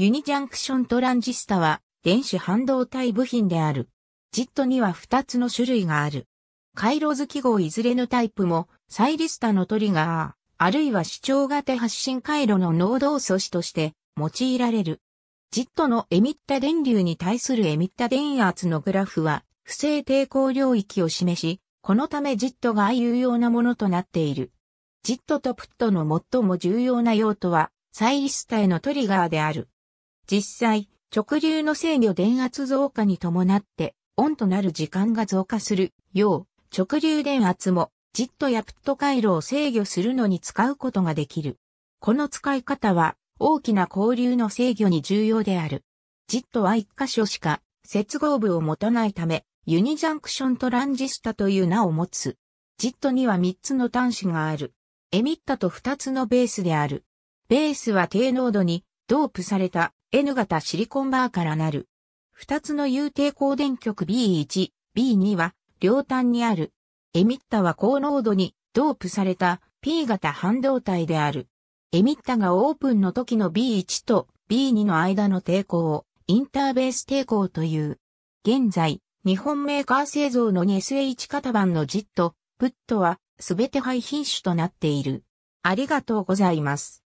ユニジャンクショントランジスタは電子半導体部品である。ジットには2つの種類がある。回路図記号いずれのタイプもサイリスタのトリガー、あるいは視聴型発信回路の濃度素子として用いられる。ジットのエミッタ電流に対するエミッタ電圧のグラフは不正抵抗領域を示し、このためジットが有用なものとなっている。ジットとプットの最も重要な用途は、サイリスタへのトリガーである。実際、直流の制御電圧増加に伴って、オンとなる時間が増加するよう、直流電圧も、ジットやプット回路を制御するのに使うことができる。この使い方は、大きな交流の制御に重要である。ジットは一箇所しか接合部を持たないため、ユニジャンクショントランジスタという名を持つ。ジットには3つの端子がある。エミッタと2つのベースである。ベースは低濃度にドープされた N 型シリコンバーからなる。二つの有抵抗電極 B1、B2 は両端にある。エミッタは高濃度にドープされた P 型半導体である。エミッタがオープンの時の B1 と B2 の間の抵抗をインターベース抵抗という。現在、日本メーカー製造の 2SH 型番のジット、プットは全て廃品種となっている。ありがとうございます。